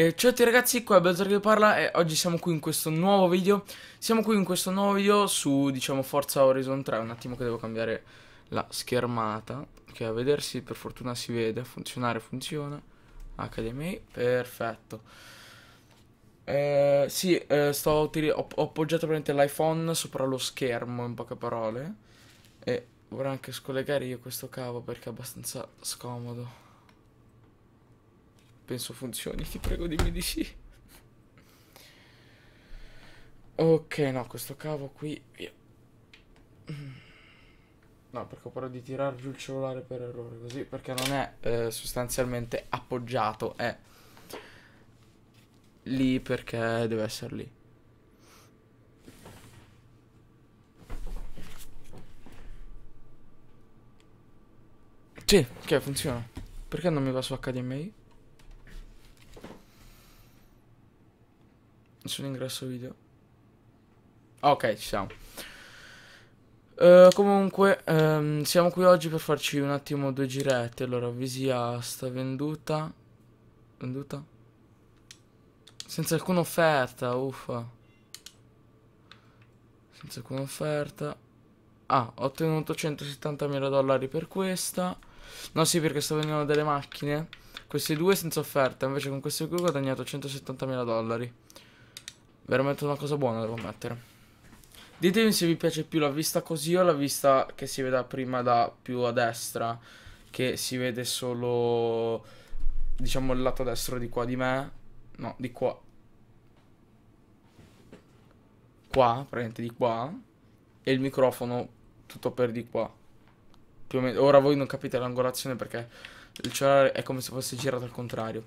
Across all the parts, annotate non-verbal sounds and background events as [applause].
Eh, ciao a tutti ragazzi, qua è Belzer che parla e oggi siamo qui in questo nuovo video Siamo qui in questo nuovo video su, diciamo, Forza Horizon 3 Un attimo che devo cambiare la schermata Che a vedersi per fortuna si vede, funzionare funziona HDMI, perfetto eh, Sì, eh, sto ho, ho appoggiato praticamente l'iPhone sopra lo schermo, in poche parole E vorrei anche scollegare io questo cavo perché è abbastanza scomodo penso funzioni, ti prego dimmi di sì. Ok, no, questo cavo qui, via. No, perché ho paura di tirar giù il cellulare per errore, così, perché non è eh, sostanzialmente appoggiato, è lì perché deve essere lì. Sì, che funziona. Perché non mi va su HDMI? sull'ingresso video. Ah, ok, ci siamo. Uh, comunque, um, siamo qui oggi per farci un attimo due giretti. Allora, avvisia sta venduta. Venduta? Senza alcuna offerta, uffa. Senza alcuna offerta. Ah, ho ottenuto 170.000 dollari per questa. No, sì, perché sto vendendo delle macchine. Questi due senza offerta. Invece con questi qui ho guadagnato 170.000 dollari. Veramente una cosa buona devo mettere. Ditemi se vi piace più la vista così o la vista che si vede prima da più a destra. Che si vede solo, diciamo, il lato destro di qua di me. No, di qua. Qua, praticamente di qua. E il microfono tutto per di qua. Più o meno. Ora voi non capite l'angolazione perché il cellulare è come se fosse girato al contrario.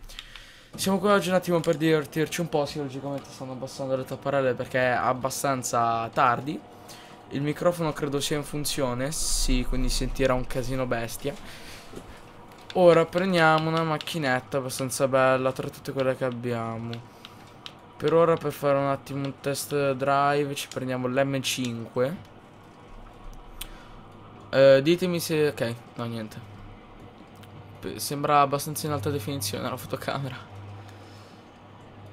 Siamo qui oggi un attimo per divertirci un po', sì, logicamente stanno abbassando le tapparelle perché è abbastanza tardi. Il microfono credo sia in funzione, sì, quindi sentirà un casino bestia. Ora prendiamo una macchinetta abbastanza bella tra tutte quelle che abbiamo. Per ora per fare un attimo un test drive ci prendiamo l'M5 eh, Ditemi se... ok, no niente Sembra abbastanza in alta definizione la fotocamera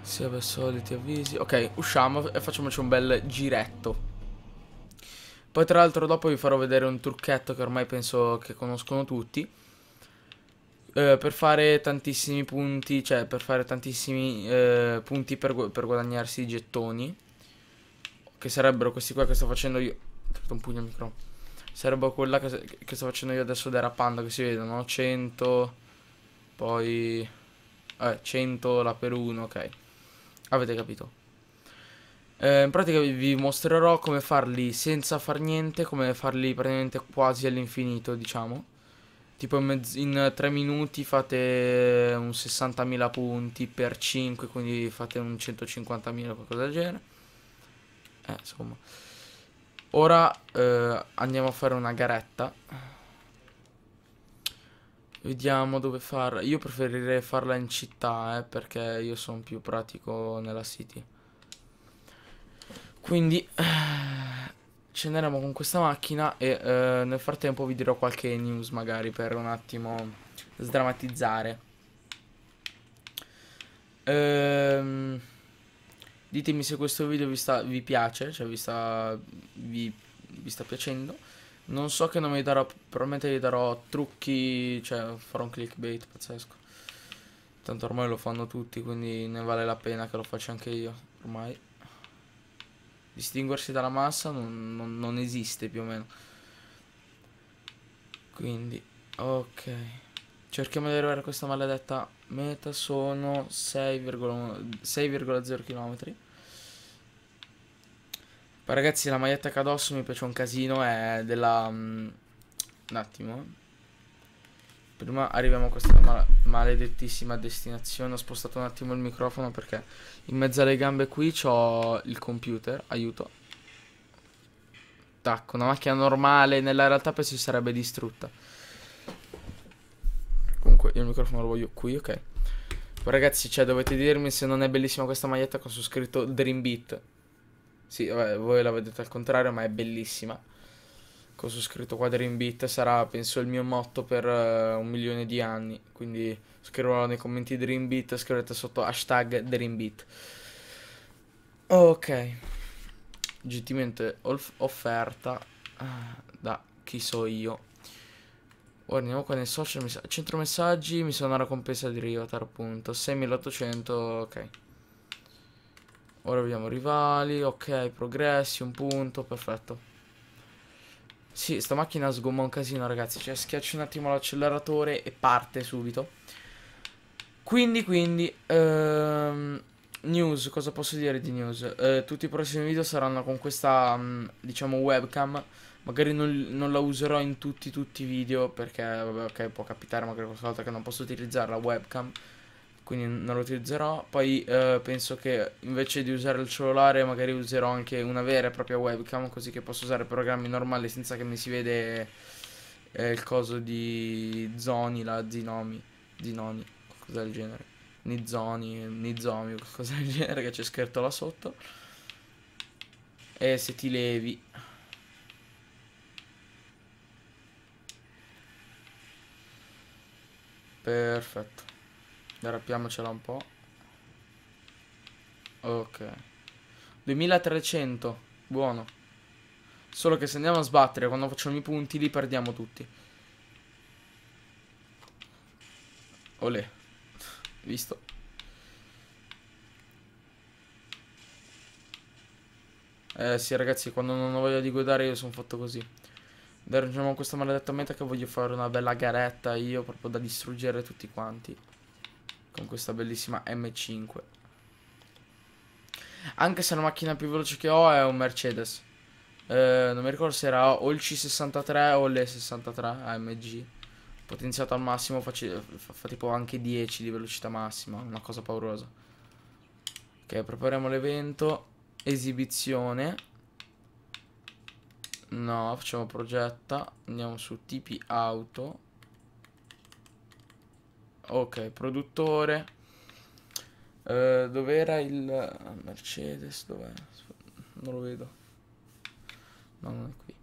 sia per soliti avvisi. Ok, usciamo e facciamoci un bel giretto. Poi tra l'altro dopo vi farò vedere un trucchetto che ormai penso che conoscono tutti. Eh, per fare tantissimi punti, cioè per fare tantissimi eh, punti per, gu per guadagnarsi i gettoni. Che sarebbero questi qua che sto facendo io. Ho un pugno al micro. Sarebbero quella che, che sto facendo io adesso derapando, che si vedono 100, poi... Eh, 100 la per 1, ok. Avete capito? Eh, in pratica vi mostrerò come farli senza far niente, come farli praticamente quasi all'infinito, diciamo. Tipo in, in 3 minuti fate un 60.000 punti per 5, quindi fate un 150.000 o qualcosa del genere. Eh, insomma. Ora eh, andiamo a fare una garetta. Vediamo dove farla. Io preferirei farla in città, eh, perché io sono più pratico nella city. Quindi eh, ci andremo con questa macchina e eh, nel frattempo vi dirò qualche news magari per un attimo sdrammatizzare. Ehm, ditemi se questo video vi, sta, vi piace, cioè vi sta, vi, vi sta piacendo. Non so che non mi darò, probabilmente gli darò trucchi, cioè farò un clickbait pazzesco. Tanto ormai lo fanno tutti, quindi ne vale la pena che lo faccia anche io, ormai. Distinguersi dalla massa non, non, non esiste più o meno. Quindi, ok. Cerchiamo di arrivare a questa maledetta meta, sono 6,0 km. Poi ragazzi la maglietta che addosso mi piace un casino, è della... Mm, un attimo. Eh. Prima arriviamo a questa mal maledettissima destinazione, ho spostato un attimo il microfono perché in mezzo alle gambe qui ho il computer, aiuto. Tacco, una macchina normale nella realtà poi si sarebbe distrutta. Comunque il microfono lo voglio qui, ok. Poi ragazzi, cioè dovete dirmi se non è bellissima questa maglietta con su scritto Dream Beat. Sì, vabbè, voi la vedete al contrario, ma è bellissima. Cosa ho scritto quadri in bit sarà, penso, il mio motto per uh, un milione di anni. Quindi scriverò nei commenti Dream Beat, scrivete sotto hashtag Dream Beat. Ok. Gentilmente offerta eh, da chi so io. andiamo qua nel social, centro messaggi, mi sono una ricompensa di Rivatar, appunto, 6800, ok. Ora vediamo rivali, ok, progressi, un punto, perfetto. Sì, sta macchina sgomma un casino, ragazzi. Cioè, schiaccio un attimo l'acceleratore e parte subito. Quindi, quindi, ehm, news, cosa posso dire di news? Eh, tutti i prossimi video saranno con questa, mm, diciamo, webcam. Magari non, non, la userò in tutti, tutti i video, perché, vabbè, ok, può capitare magari qualche volta che non posso utilizzare la webcam quindi non lo utilizzerò. Poi eh, penso che invece di usare il cellulare magari userò anche una vera e propria webcam così che posso usare programmi normali senza che mi si vede eh, il coso di Zoni, la Zinomi, Zinoni, qualcosa del genere. Nizoni, Nizomi, qualcosa del genere che c'è scritto là sotto. E se ti levi... Perfetto. Rappiamocela un po'. Ok. 2300. Buono. Solo che se andiamo a sbattere, quando facciamo i punti, li perdiamo tutti. Olè. Visto. Eh sì ragazzi, quando non ho voglia di guidare io sono fatto così. Raggiungiamo questa maledetta meta che voglio fare una bella garetta io proprio da distruggere tutti quanti con questa bellissima M5 anche se la macchina più veloce che ho è un Mercedes eh, non mi ricordo se era o il C63 o l'E63 AMG potenziato al massimo fa, fa tipo anche 10 di velocità massima una cosa paurosa ok prepariamo l'evento esibizione no facciamo progetta andiamo su tipi auto Ok, produttore. Uh, Dov'era il Mercedes? Dov'è? Non lo vedo. No, non è qui.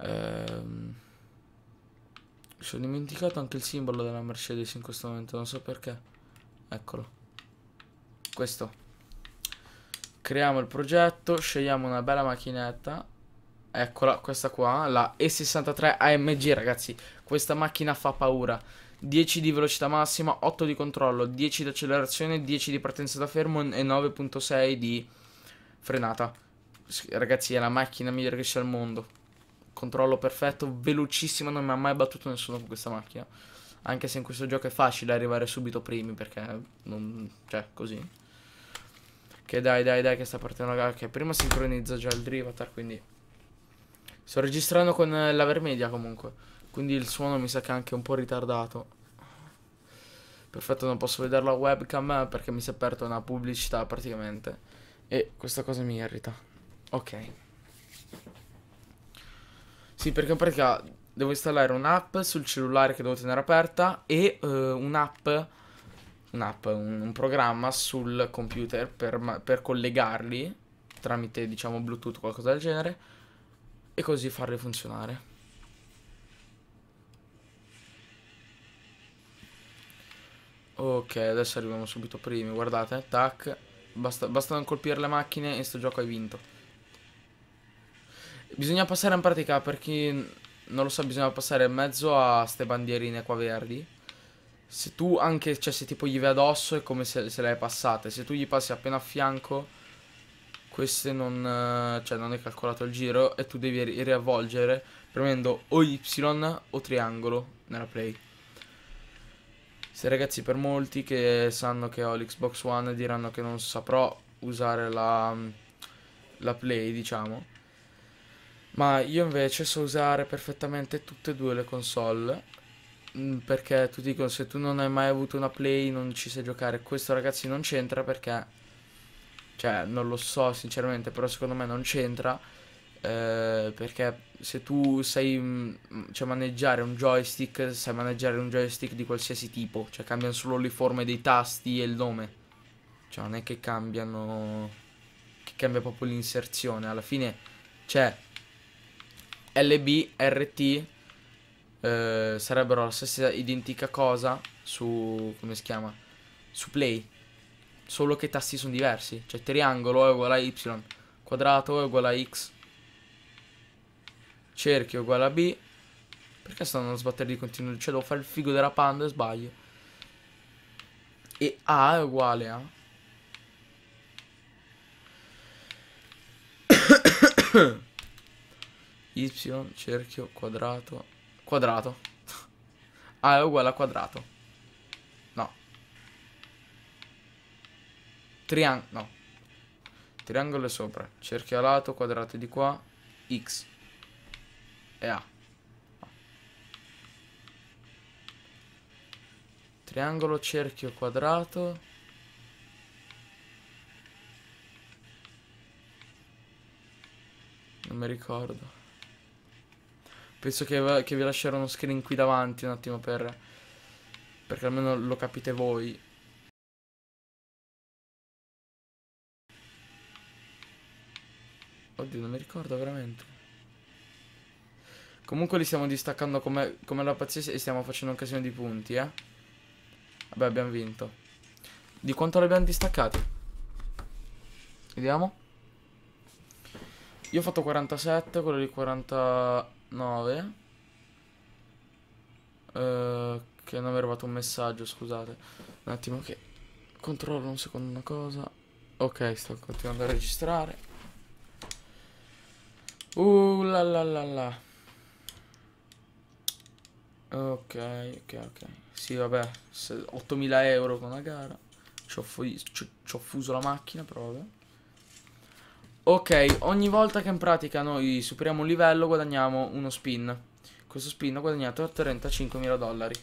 Ehm... Mi sono dimenticato anche il simbolo della Mercedes in questo momento, non so perché. Eccolo. Questo. Creiamo il progetto, scegliamo una bella macchinetta. Eccola, questa qua, la E63 AMG, ragazzi. Questa macchina fa paura. 10 di velocità massima, 8 di controllo, 10 di accelerazione, 10 di partenza da fermo e 9.6 di frenata. Ragazzi, è la macchina migliore che c'è al mondo. Controllo perfetto, velocissima, non mi ha mai battuto nessuno con questa macchina. Anche se in questo gioco è facile arrivare subito primi perché non... cioè, così. Che dai, dai, dai, che sta partendo la gara. Che prima sincronizza già il Drivatar, quindi... Sto registrando con la Vermedia comunque. Quindi il suono mi sa che è anche un po' ritardato. Perfetto, non posso vedere la webcam perché mi si è aperta una pubblicità praticamente. E questa cosa mi irrita. Ok. Sì, perché in pratica devo installare un'app sul cellulare che devo tenere aperta e uh, un'app, un'app, un, un, programma sul computer per, per collegarli tramite, diciamo, Bluetooth o qualcosa del genere e così farli funzionare. Ok, adesso arriviamo subito primi, guardate, tac. Basta, basta non colpire le macchine e sto gioco hai vinto. Bisogna passare in pratica, per chi non lo sa, bisogna passare in mezzo a ste bandierine qua verdi. Se tu anche, cioè se tipo gli vai addosso è come se, se le hai passate. Se tu gli passi appena a fianco, queste non, cioè non è calcolato il giro e tu devi riavvolgere premendo o Y o triangolo nella play. Se ragazzi per molti che sanno che ho l'Xbox One diranno che non saprò usare la, la Play diciamo ma io invece so usare perfettamente tutte e due le console mm, perché tu dicono, se tu non hai mai avuto una play non ci sai giocare questo ragazzi non c'entra perché cioè non lo so sinceramente però secondo me non c'entra eh, perché se tu sai mm, cioè, maneggiare un joystick, sai maneggiare un joystick di qualsiasi tipo, cioè cambiano solo le forme dei tasti e il nome, cioè non è che cambiano, che cambia proprio l'inserzione, alla fine c'è cioè, LB, RT, eh, sarebbero la stessa identica cosa su, come si chiama, su play, solo che i tasti sono diversi, cioè triangolo è uguale a Y, quadrato è uguale a X cerchio uguale a B. Perché sto andando a sbattere di continuo? Cioè devo fare il figo della panda e sbaglio. E A è uguale a... [coughs] y cerchio quadrato quadrato A è uguale a quadrato no triangolo no triangolo sopra cerchio a lato quadrato di qua x a. Triangolo, cerchio, quadrato. Non mi ricordo. Penso che, che vi lascerò uno screen qui davanti un attimo per... Perché almeno lo capite voi. Oddio, non mi ricordo veramente. Comunque li stiamo distaccando come, come la pazzesca e stiamo facendo un casino di punti, eh. Vabbè, abbiamo vinto. Di quanto li abbiamo distaccati? Vediamo. Io ho fatto 47, quello di 49. Eh, che non mi è arrivato un messaggio, scusate. Un attimo che controllo un secondo una cosa. Ok, sto continuando a registrare. Uh la la la la. Ok, ok, ok. Sì, vabbè, 8.000 euro con la gara. Ci ho, fuso la macchina, però vabbè. Ok, ogni volta che in pratica noi superiamo un livello guadagniamo uno spin. Questo spin ho guadagnato 35.000 dollari.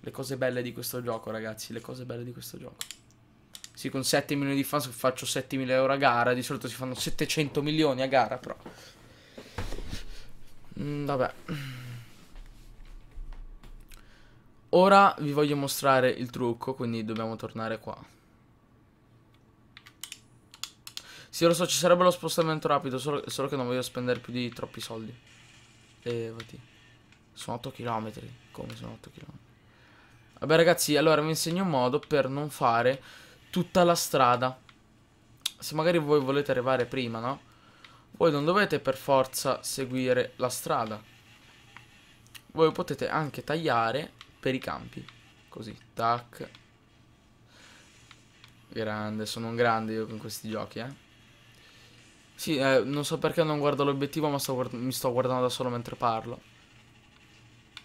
Le cose belle di questo gioco, ragazzi, le cose belle di questo gioco. Sì, con 7 milioni di fans faccio 7.000 euro a gara, di solito si fanno 700 milioni a gara, però... Mm, vabbè. Ora vi voglio mostrare il trucco, quindi dobbiamo tornare qua. Sì, lo so, ci sarebbe lo spostamento rapido, solo, solo che non voglio spendere più di troppi soldi. E vati. Sono 8 km. Come sono 8 km? Vabbè ragazzi, allora vi insegno un modo per non fare tutta la strada. Se magari voi volete arrivare prima, no? Voi non dovete per forza seguire la strada. Voi potete anche tagliare per i campi. Così, tac. Grande, sono un grande io con questi giochi, eh. Sì, eh, non so perché non guardo l'obiettivo, ma sto mi sto guardando da solo mentre parlo.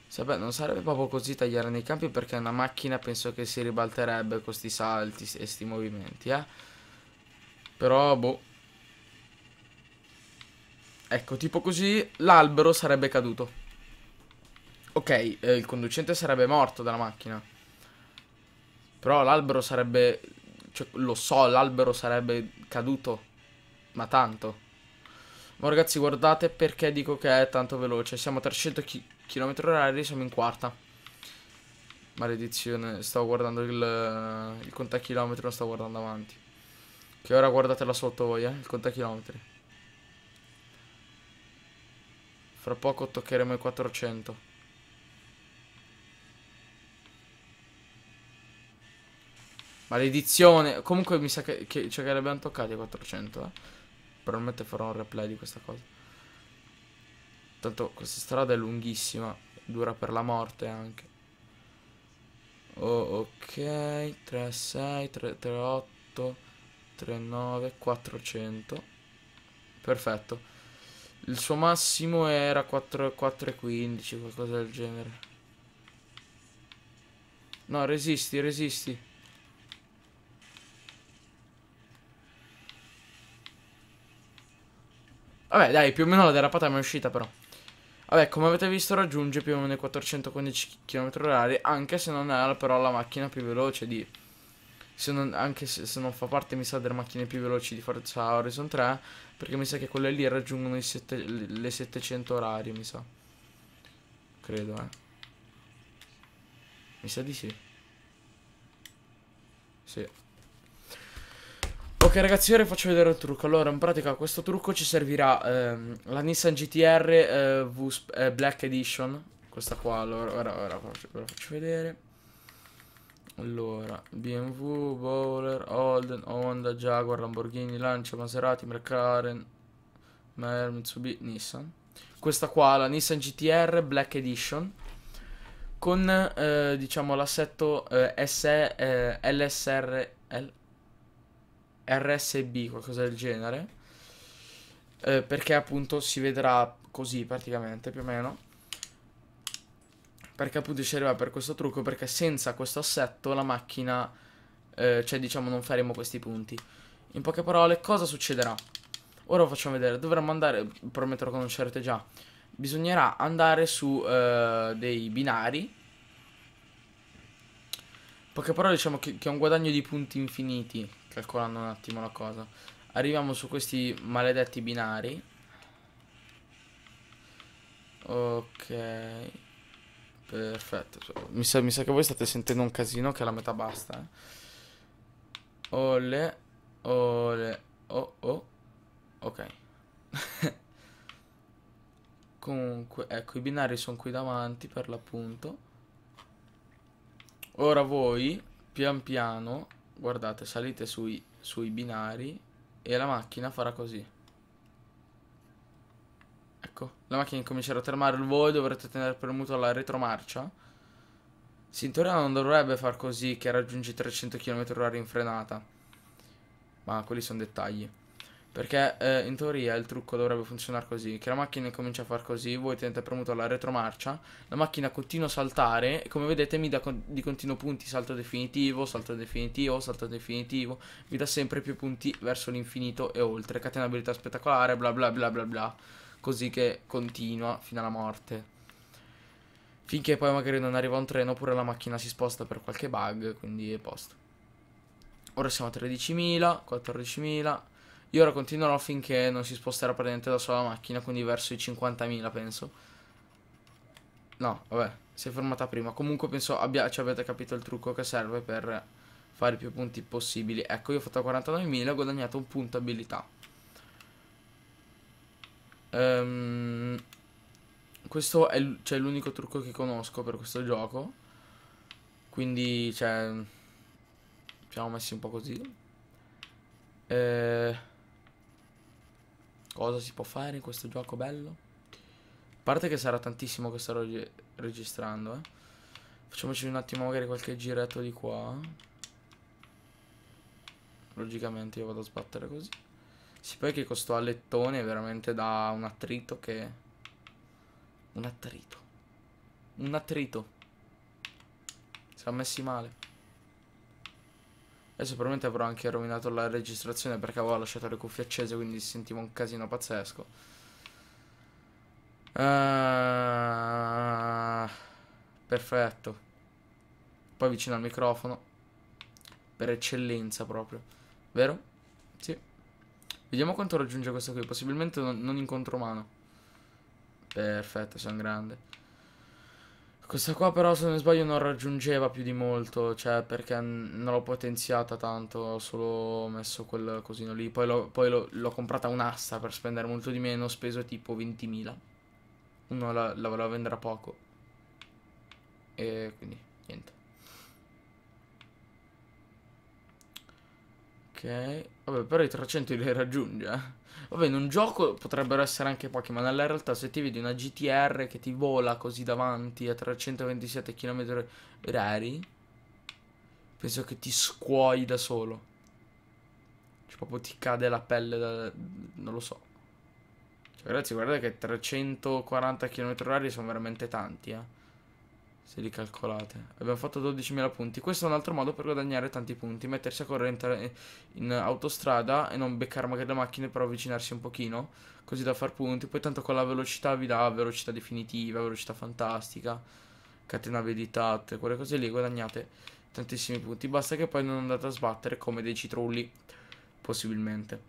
Sì, vabbè, cioè, non sarebbe proprio così tagliare nei campi perché una macchina penso che si ribalterebbe con questi salti e questi movimenti, eh. Però, boh. Ecco, tipo così l'albero sarebbe caduto. Ok, eh, il conducente sarebbe morto dalla macchina. Però l'albero sarebbe... Cioè, lo so, l'albero sarebbe caduto. Ma tanto. Ma ragazzi, guardate perché dico che è tanto veloce. Siamo a 300 km h siamo in quarta. Maledizione, stavo guardando il, il contachilometri, non stavo guardando avanti. Che ora guardatela sotto voi, eh, il contachilometri. Fra poco toccheremo i 400. Maledizione. Comunque mi sa che, che, cioè che li abbiamo toccati 400, eh. Probabilmente farò un replay di questa cosa. Tanto questa strada è lunghissima. Dura per la morte anche. Oh, ok. 3, 6, 3, 3, 8, 3, 9, 400. Perfetto. Il suo massimo era 4, 4 15, qualcosa del genere. No, resisti, resisti. Vabbè, dai, più o meno la derapata mi è uscita però. Vabbè, come avete visto raggiunge più o meno i 415 km/h, anche se non è però la macchina più veloce di... Se non, anche se, se, non fa parte, mi sa, delle macchine più veloci di Forza Horizon 3, perché mi sa che quelle lì raggiungono sette, le 700 orari, mi sa. Credo, eh. Mi sa di sì. Sì. Ok ragazzi ora faccio vedere il trucco Allora in pratica questo trucco ci servirà ehm, La Nissan GTR eh, v, eh, Black Edition Questa qua allora ora, ora ve la faccio vedere Allora BMW, Bowler, Holden, Honda, Jaguar, Lamborghini, Lancia, Maserati, McLaren Mer, Mitsubishi, Nissan Questa qua la Nissan GTR Black Edition Con eh, diciamo l'assetto eh, SE LSR eh, L RSB, qualcosa del genere. Eh, perché appunto si vedrà così praticamente più o meno. Perché appunto ci arriva per questo trucco, perché senza questo assetto la macchina, eh, cioè diciamo non faremo questi punti. In poche parole, cosa succederà? Ora lo facciamo vedere, dovremmo andare, Prometto lo non già, bisognerà andare su eh, dei binari. In poche parole diciamo che, che è un guadagno di punti infiniti, calcolando un attimo la cosa. Arriviamo su questi maledetti binari. Ok. Perfetto. Mi sa, mi sa, che voi state sentendo un casino che la metà basta. Eh. Ole. Ole. Oh oh. Ok. [laughs] Comunque, ecco, i binari sono qui davanti per l'appunto. Ora voi, pian piano, guardate, salite sui, sui binari e la macchina farà così. Ecco, la macchina incomincerà a fermare il volo, dovrete tenere premuto la retromarcia. Sì, in teoria non dovrebbe far così che raggiungi 300 km h in frenata. Ma quelli sono dettagli. Perché eh, in teoria il trucco dovrebbe funzionare così, che la macchina comincia a far così, voi tenete premuto la retromarcia, la macchina continua a saltare e come vedete mi dà con di continuo punti salto definitivo, salto definitivo, salto definitivo, vi dà sempre più punti verso l'infinito e oltre, catenabilità spettacolare, bla bla bla bla bla, così che continua fino alla morte. Finché poi magari non arriva un treno oppure la macchina si sposta per qualche bug, quindi è posto. Ora siamo a 13.000, 14.000... Io ora continuerò finché non si sposterà praticamente da sola la macchina, quindi verso i 50.000 penso. No, vabbè, si è fermata prima. Comunque penso abbia, ci abbiate capito il trucco che serve per fare più punti possibili. Ecco, io ho fatto 49.000 e ho guadagnato un punto abilità. Ehm, questo è cioè, l'unico trucco che conosco per questo gioco. Quindi, cioè, ci siamo messi un po' così. Ehm... Cosa si può fare in questo gioco bello? A parte che sarà tantissimo che starò registrando, eh. Facciamoci un attimo magari qualche giretto di qua. Logicamente io vado a sbattere così. Sì, poi che questo alettone è veramente da un attrito che... Un attrito. Un attrito. Si è messi male. Adesso probabilmente avrò anche rovinato la registrazione perché avevo lasciato le cuffie accese, quindi sentivo un casino pazzesco. Uh, perfetto. Poi vicino al microfono. Per eccellenza proprio. Vero? Sì. Vediamo quanto raggiunge questo qui. Possibilmente non, non incontro mano. Perfetto, sono grande. Questa qua però se non sbaglio non raggiungeva più di molto, cioè perché non l'ho potenziata tanto, ho solo messo quel cosino lì, poi l'ho comprata un'asta per spendere molto di meno, ho speso tipo 20.000, uno la, la voleva vendere a poco, e quindi niente. Ok, vabbè però i 300 li raggiunge, eh. Vabbè, in un gioco potrebbero essere anche pochi, ma Nella realtà, se ti vedi una GTR che ti vola così davanti a 327 km rari, penso che ti scuoi da solo. Cioè, proprio ti cade la pelle, da... non lo so. Cioè, ragazzi, guardate che 340 km orari sono veramente tanti, eh. Se li calcolate. Abbiamo fatto 12.000 punti. Questo è un altro modo per guadagnare tanti punti. Mettersi a correre in autostrada e non beccare magari le macchine, però avvicinarsi un pochino. Così da far punti. Poi tanto con la velocità vi dà velocità definitiva, velocità fantastica, catenabilità, tutte quelle cose lì. Guadagnate tantissimi punti. Basta che poi non andate a sbattere come dei citrulli, possibilmente.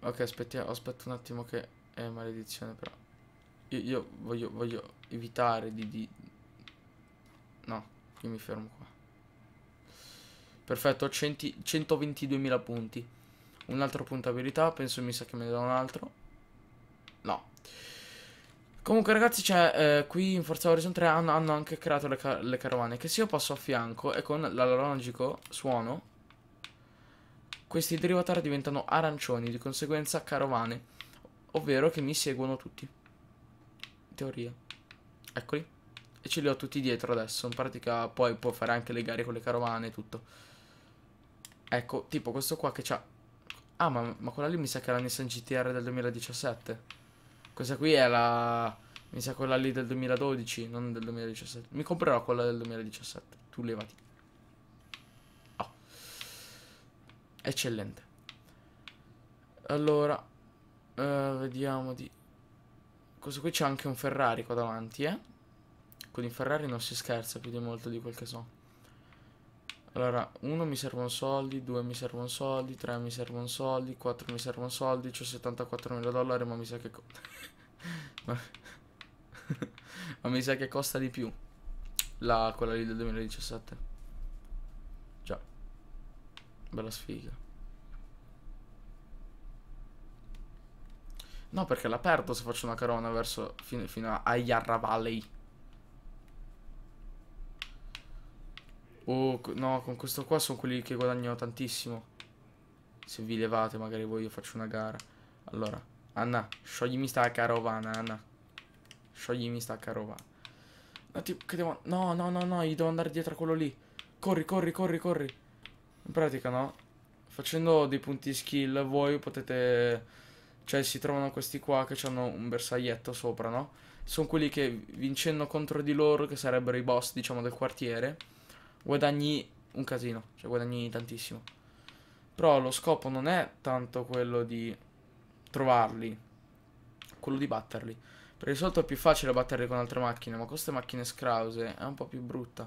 Ok, aspetta, aspetta un attimo che... è eh, maledizione, però... Io, io voglio... voglio evitare di, di... No, io mi fermo qua. Perfetto, 122.000 punti. Un'altra puntabilità, penso mi sa che me ne da un altro. No. Comunque ragazzi, cioè, eh, qui in Forza Horizon 3 hanno, hanno anche creato le, car le, carovane Che se io passo a fianco e con l'analogico suono Questi derivatari diventano arancioni, di conseguenza carovane Ovvero che mi seguono tutti In teoria Eccoli. E ce li ho tutti dietro adesso. In pratica poi può fare anche le gare con le carovane e tutto. Ecco, tipo questo qua che c'ha... Ah, ma, ma, quella lì mi sa che è la Nissan GTR del 2017. Questa qui è la... Mi sa quella lì del 2012, non del 2017. Mi comprerò quella del 2017. Tu levati. Oh. Eccellente. Allora... Uh, vediamo di questo qui c'è anche un Ferrari qua davanti, eh? Con i Ferrari non si scherza più di molto di quel che so. Allora, uno mi servono soldi, due mi servono soldi, tre mi servono soldi, quattro mi servono soldi, ho 74.000 dollari, ma mi sa che... [laughs] ma... [laughs] ma... mi sa che costa di più. La, quella lì del 2017. Già. Bella sfiga. No, perché la perdo se faccio una carona verso fino, fino a Yarra Valley. Oh, no, con questo qua sono quelli che guadagnano tantissimo. Se vi levate, magari voi io faccio una gara. Allora, Anna, scioglimi sta carovana, Anna. Scioglimi sta carovana. Un attimo, che devo... No, no, no, no, gli devo andare dietro a quello lì. Corri, corri, corri, corri. In pratica, no? Facendo dei punti skill, voi potete cioè si trovano questi qua che hanno un bersaglietto sopra, no? Sono quelli che vincendo contro di loro, che sarebbero i boss, diciamo, del quartiere, guadagni un casino, cioè guadagni tantissimo. Però lo scopo non è tanto quello di trovarli, quello di batterli. Perché solito è più facile batterli con altre macchine, ma con queste macchine scrause è un po' più brutta.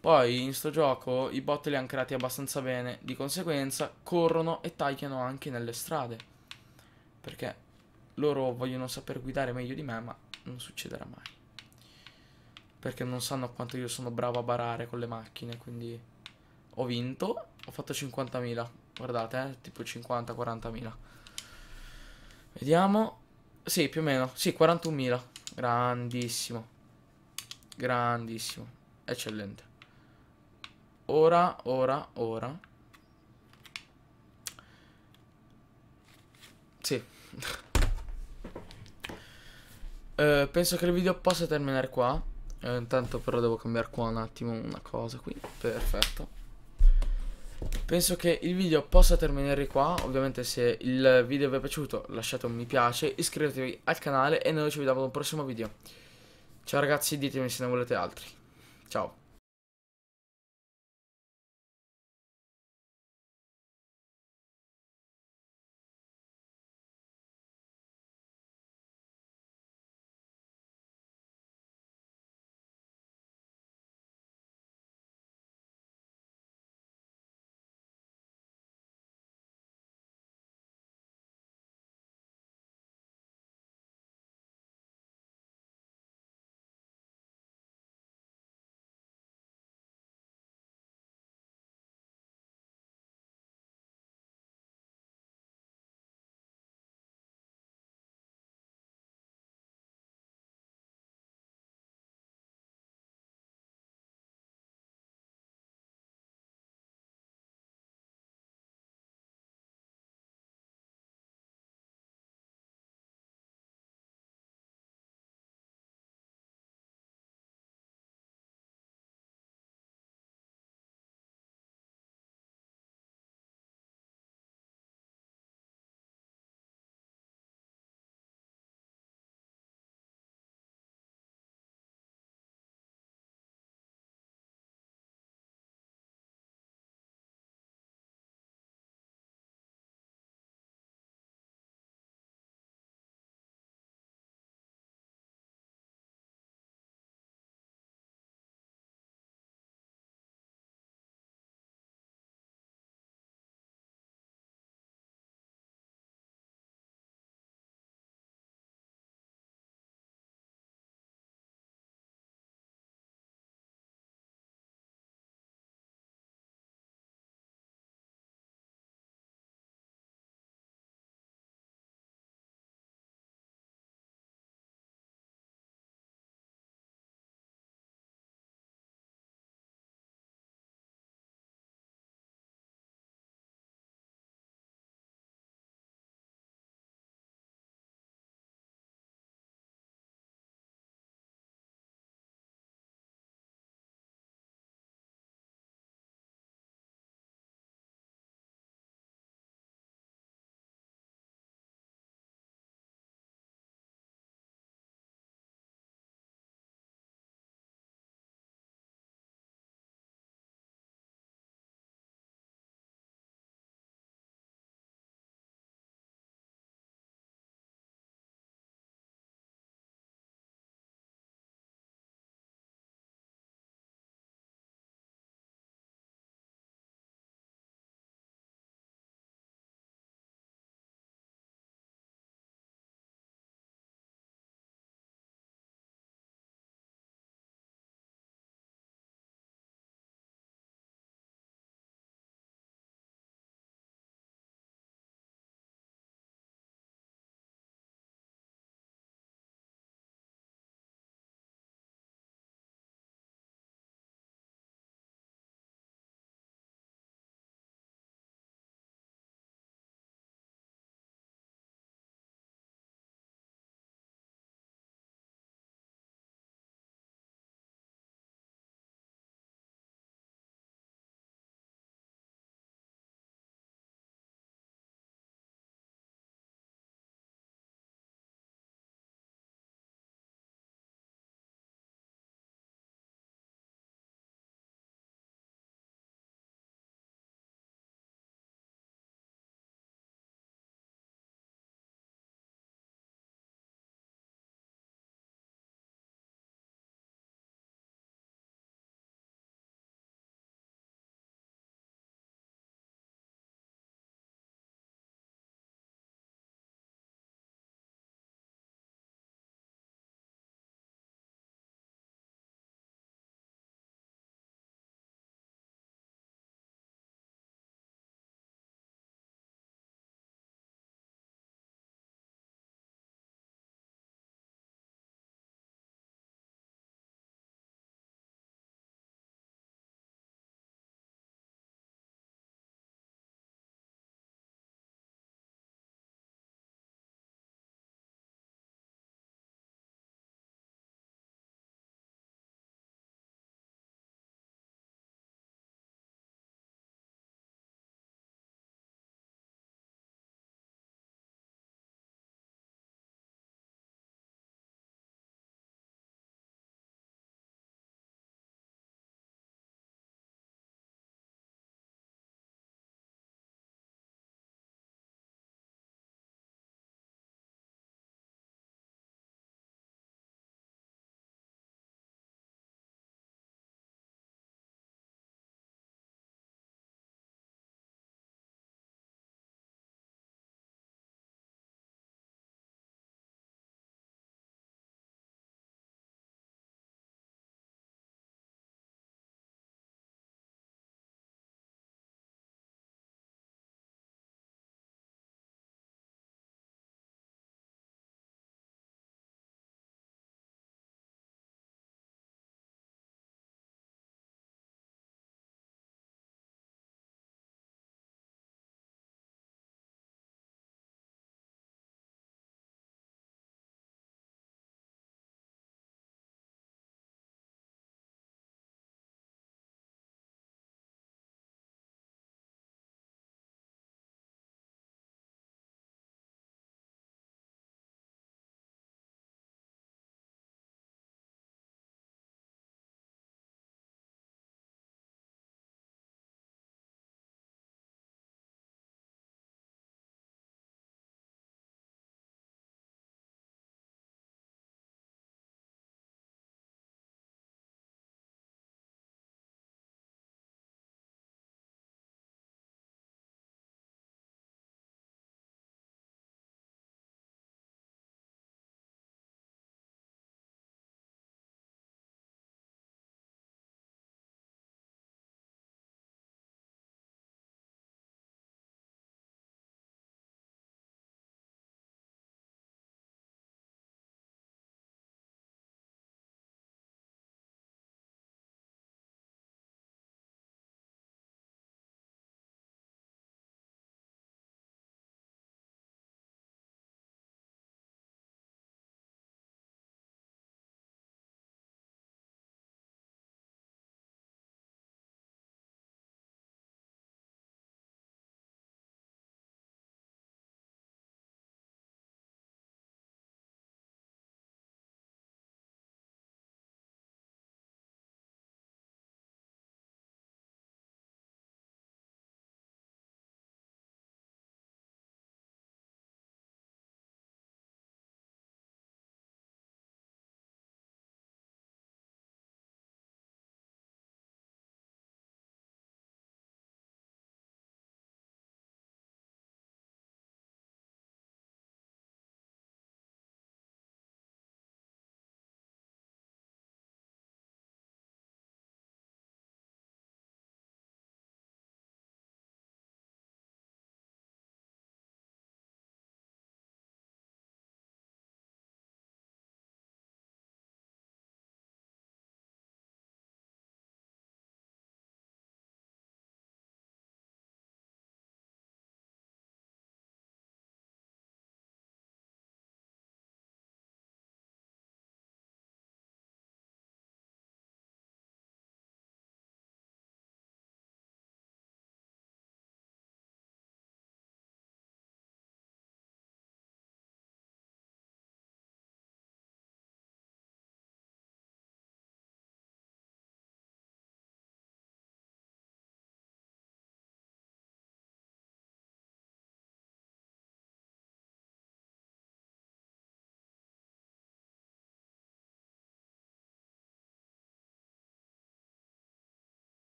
Poi in sto gioco i bot li hanno creati abbastanza bene, di conseguenza corrono e tagliano anche nelle strade. Perché loro vogliono saper guidare meglio di me, ma non succederà mai. Perché non sanno quanto io sono bravo a barare con le macchine, quindi ho vinto, ho fatto 50.000. Guardate, eh, tipo 50-40.000. Vediamo. Sì, più o meno. Sì, 41.000. Grandissimo. Grandissimo. Eccellente. Ora, ora, ora. Sì, uh, [laughs] penso che il video possa terminare qua. Uh, intanto però devo cambiare qua un attimo una cosa qui. Perfetto. Penso che il video possa terminare qua, ovviamente se il video vi è piaciuto lasciate un mi piace, iscrivetevi al canale e noi ci vediamo ad un prossimo video. Ciao ragazzi, ditemi se ne volete altri. Ciao.